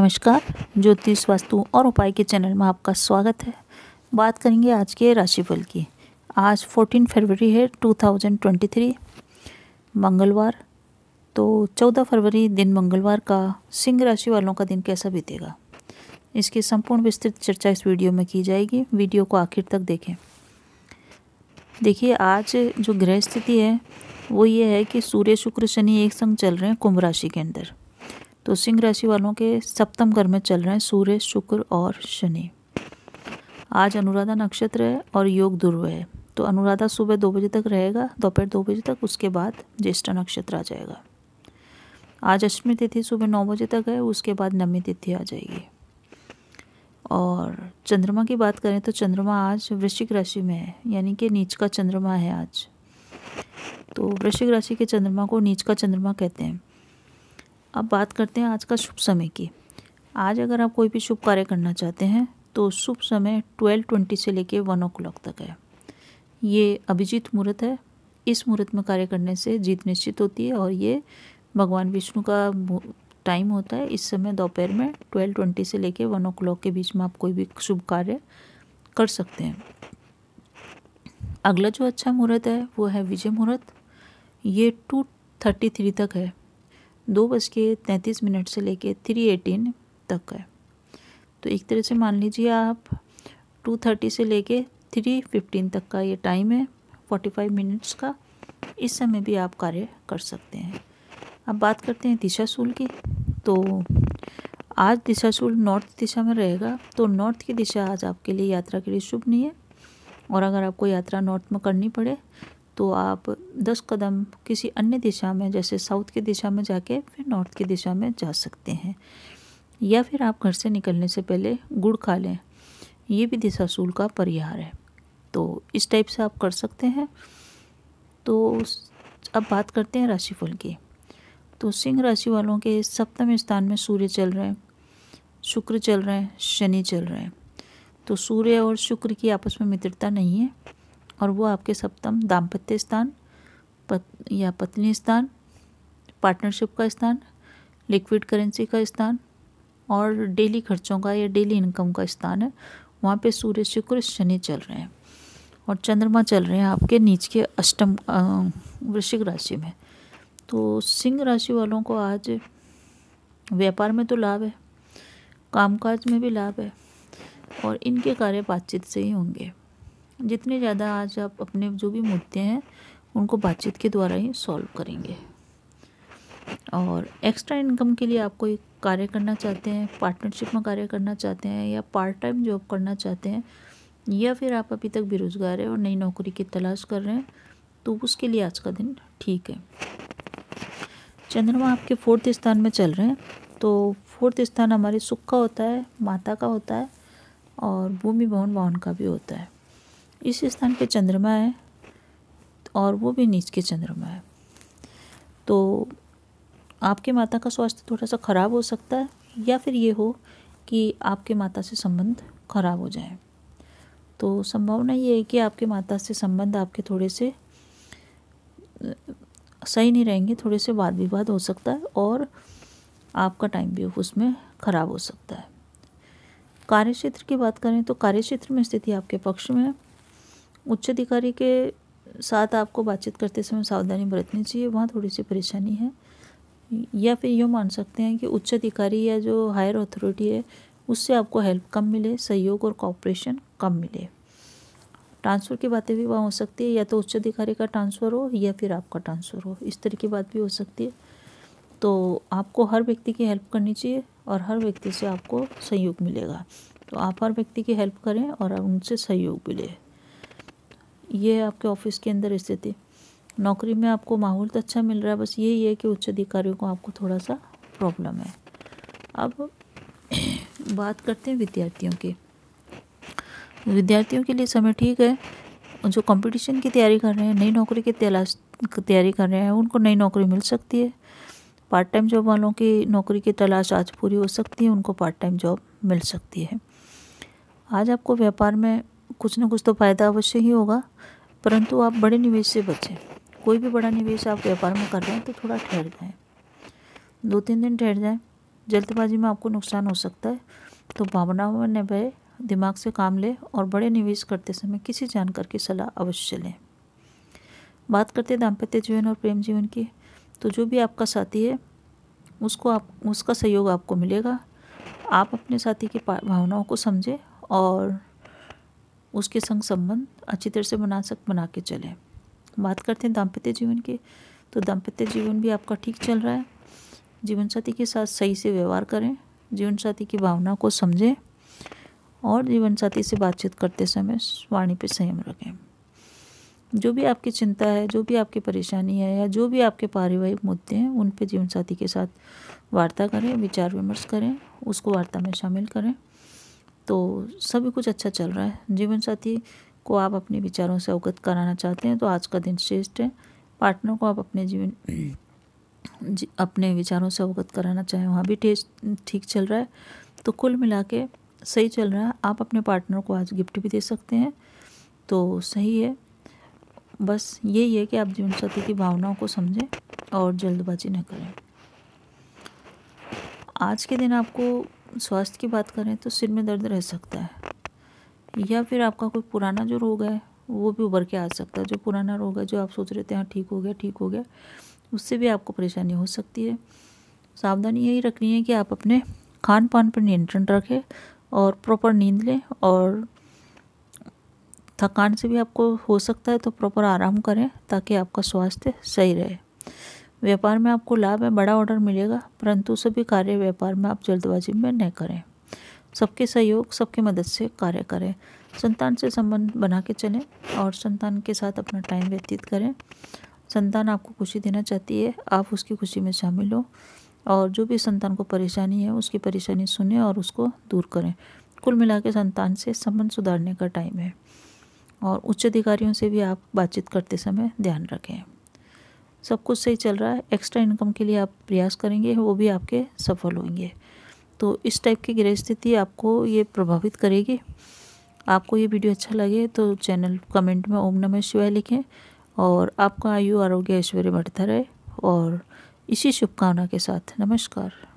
नमस्कार ज्योतिष वास्तु और उपाय के चैनल में आपका स्वागत है बात करेंगे आज के राशिफल की आज 14 फरवरी है 2023 मंगलवार तो 14 फरवरी दिन मंगलवार का सिंह राशि वालों का दिन कैसा बीतेगा इसकी संपूर्ण विस्तृत चर्चा इस वीडियो में की जाएगी वीडियो को आखिर तक देखें देखिए आज जो गृह स्थिति है वो ये है कि सूर्य शुक्र शनि एक संग चल रहे हैं कुंभ राशि के अंदर तो सिंह राशि वालों के सप्तम घर में चल रहे हैं सूर्य शुक्र और शनि आज अनुराधा नक्षत्र है और योग ध्रुव है तो अनुराधा सुबह दो बजे तक रहेगा दोपहर दो बजे तक उसके बाद ज्येष्ठा नक्षत्र आ जाएगा आज अष्टमी तिथि सुबह नौ बजे तक है उसके बाद नवमी तिथि आ जाएगी और चंद्रमा की बात करें तो चंद्रमा आज वृश्चिक राशि में है यानी कि नीच का चंद्रमा है आज तो वृश्चिक राशि के चंद्रमा को नीच का चंद्रमा कहते हैं अब बात करते हैं आज का शुभ समय की आज अगर आप कोई भी शुभ कार्य करना चाहते हैं तो शुभ समय ट्वेल्व ट्वेंटी से लेके वन ओ क्लॉक तक है ये अभिजीत मुहूर्त है इस मुहूर्त में कार्य करने से जीत निश्चित होती है और ये भगवान विष्णु का टाइम होता है इस समय दोपहर में ट्वेल्व ट्वेंटी से लेके वन ओ क्लॉक के बीच में आप कोई भी शुभ कार्य कर सकते हैं अगला जो अच्छा मुहूर्त है वो है विजय मुहूर्त ये टू थर्टी थ्री तक है दो बज के तैंतीस मिनट से लेके थ्री एटीन तक है तो एक तरह से मान लीजिए आप टू थर्टी से लेके थ्री फिफ्टीन तक का ये टाइम है फोर्टी फाइव मिनट्स का इस समय भी आप कार्य कर सकते हैं अब बात करते हैं दिशा सूल की तो आज दिशा सूल नॉर्थ दिशा में रहेगा तो नॉर्थ की दिशा आज आपके लिए यात्रा के लिए शुभ नहीं है और अगर आपको यात्रा नॉर्थ में करनी पड़े तो आप दस कदम किसी अन्य दिशा में जैसे साउथ की दिशा में जाके फिर नॉर्थ की दिशा में जा सकते हैं या फिर आप घर से निकलने से पहले गुड़ खा लें ये भी दिशाशूल का परिहार है तो इस टाइप से आप कर सकते हैं तो अब बात करते हैं राशिफल की तो सिंह राशि वालों के सप्तम स्थान में सूर्य चल रहे हैं शुक्र चल रहे हैं शनि चल रहे हैं तो सूर्य और शुक्र की आपस में मित्रता नहीं है और वो आपके सप्तम दाम्पत्य स्थान पत, या पत्नी स्थान पार्टनरशिप का स्थान लिक्विड करेंसी का स्थान और डेली खर्चों का या डेली इनकम का स्थान है वहाँ पे सूर्य शुक्र शनि चल रहे हैं और चंद्रमा चल रहे हैं आपके नीच के अष्टम वृश्चिक राशि में तो सिंह राशि वालों को आज व्यापार में तो लाभ है कामकाज में भी लाभ है और इनके कार्य बातचीत से ही होंगे जितने ज़्यादा आज आप अपने जो भी मुद्दे हैं उनको बातचीत के द्वारा ही सॉल्व करेंगे और एक्स्ट्रा इनकम के लिए आप कोई कार्य करना चाहते हैं पार्टनरशिप में कार्य करना चाहते हैं या पार्ट टाइम जॉब करना चाहते हैं या फिर आप अभी तक बेरोज़गार हैं और नई नौकरी की तलाश कर रहे हैं तो उसके लिए आज का दिन ठीक है चंद्रमा आपके फोर्थ स्थान में चल रहे हैं तो फोर्थ स्थान हमारे सुख का होता है माता का होता है और भूमि भवन वाहन का भी होता है इस स्थान पे चंद्रमा है और वो भी नीच के चंद्रमा है तो आपके माता का स्वास्थ्य थोड़ा सा ख़राब हो सकता है या फिर ये हो कि आपके माता से संबंध खराब हो जाए तो संभावना ये है कि आपके माता से संबंध आपके थोड़े से सही नहीं रहेंगे थोड़े से वाद विवाद हो सकता है और आपका टाइम भी उसमें ख़राब हो सकता है कार्यक्षेत्र की बात करें तो कार्यक्षेत्र में स्थिति आपके पक्ष में है उच्च अधिकारी के साथ आपको बातचीत करते समय सावधानी बरतनी चाहिए वहाँ थोड़ी सी परेशानी है या फिर यूँ मान सकते हैं कि उच्च अधिकारी या जो हायर अथॉरिटी है उससे आपको हेल्प कम मिले सहयोग और कॉपरेशन कम मिले ट्रांसफ़र की बातें भी वहाँ हो सकती है या तो उच्च अधिकारी का ट्रांसफ़र हो या फिर आपका ट्रांसफ़र हो इस तरह की बात भी हो सकती है तो आपको हर व्यक्ति की हेल्प करनी चाहिए और हर व्यक्ति से आपको सहयोग मिलेगा तो आप हर व्यक्ति की हेल्प करें और उनसे सहयोग मिले ये है आपके ऑफिस के अंदर स्थिति नौकरी में आपको माहौल तो अच्छा मिल रहा है बस यही है कि उच्च अधिकारियों को आपको थोड़ा सा प्रॉब्लम है अब बात करते हैं विद्यार्थियों की विद्यार्थियों के लिए समय ठीक है जो कंपटीशन की तैयारी कर रहे हैं नई नौकरी की तलाश तैयारी कर रहे हैं उनको नई नौकरी मिल सकती है पार्ट टाइम जॉब वालों की नौकरी की तलाश आज पूरी हो सकती है उनको पार्ट टाइम जॉब मिल सकती है आज आपको व्यापार में कुछ ना कुछ तो फ़ायदा अवश्य ही होगा परंतु आप बड़े निवेश से बचें कोई भी बड़ा निवेश आप व्यापार में कर रहे हैं तो थोड़ा ठहर जाए दो तीन दिन ठहर जाएँ जल्दबाजी में आपको नुकसान हो सकता है तो भावनाओं में भय दिमाग से काम लें और बड़े निवेश करते समय किसी जानकार की सलाह अवश्य लें बात करते दाम्पत्य जीवन और प्रेम जीवन की तो जो भी आपका साथी है उसको आप उसका सहयोग आपको मिलेगा आप अपने साथी की भावनाओं को समझें और उसके संग संबंध अच्छी तरह से बना सक बना के चलें बात करते हैं दाम्पत्य जीवन के तो दाम्पत्य जीवन भी आपका ठीक चल रहा है जीवनसाथी के साथ सही से व्यवहार करें जीवनसाथी की भावना को समझें और जीवनसाथी से बातचीत करते समय वाणी पर संयम रखें जो भी आपकी चिंता है जो भी आपकी परेशानी है या जो भी आपके पारिवारिक मुद्दे हैं उन पर जीवनसाथी के साथ वार्ता करें विचार विमर्श करें उसको वार्ता में शामिल करें तो सभी कुछ अच्छा चल रहा है जीवन साथी को आप अपने विचारों से अवगत कराना चाहते हैं तो आज का दिन श्रेष्ठ है पार्टनर को आप अपने जीवन जी, अपने विचारों से अवगत कराना चाहें वहाँ भी टेस्ट ठीक चल रहा है तो कुल मिला के सही चल रहा है आप अपने पार्टनर को आज गिफ्ट भी दे सकते हैं तो सही है बस यही है कि आप जीवन साथी की भावनाओं को समझें और जल्दबाजी न करें आज के दिन आपको स्वास्थ्य की बात करें तो सिर में दर्द रह सकता है या फिर आपका कोई पुराना जो रोग है वो भी उभर के आ सकता है जो पुराना रोग है जो आप सोच रहे थे हाँ ठीक हो गया ठीक हो गया उससे भी आपको परेशानी हो सकती है सावधानी यही रखनी है कि आप अपने खान पान पर नियंत्रण रखें और प्रॉपर नींद लें और थकान से भी आपको हो सकता है तो प्रॉपर आराम करें ताकि आपका स्वास्थ्य सही रहे व्यापार में आपको लाभ है बड़ा ऑर्डर मिलेगा परंतु सभी कार्य व्यापार में आप जल्दबाजी में न करें सबके सहयोग सबकी मदद से कार्य करें संतान से संबंध बना के चलें और संतान के साथ अपना टाइम व्यतीत करें संतान आपको खुशी देना चाहती है आप उसकी खुशी में शामिल हो और जो भी संतान को परेशानी है उसकी परेशानी सुने और उसको दूर करें कुल मिला के संतान से संबंध सुधारने का टाइम है और उच्च अधिकारियों से भी आप बातचीत करते समय ध्यान रखें सब कुछ सही चल रहा है एक्स्ट्रा इनकम के लिए आप प्रयास करेंगे वो भी आपके सफल होंगे तो इस टाइप की गृह स्थिति आपको ये प्रभावित करेगी आपको ये वीडियो अच्छा लगे तो चैनल कमेंट में ओम नमः शिवाय लिखें और आपका आयु आरोग्य ऐश्वर्य बढ़ता रहे और इसी शुभकामना के साथ नमस्कार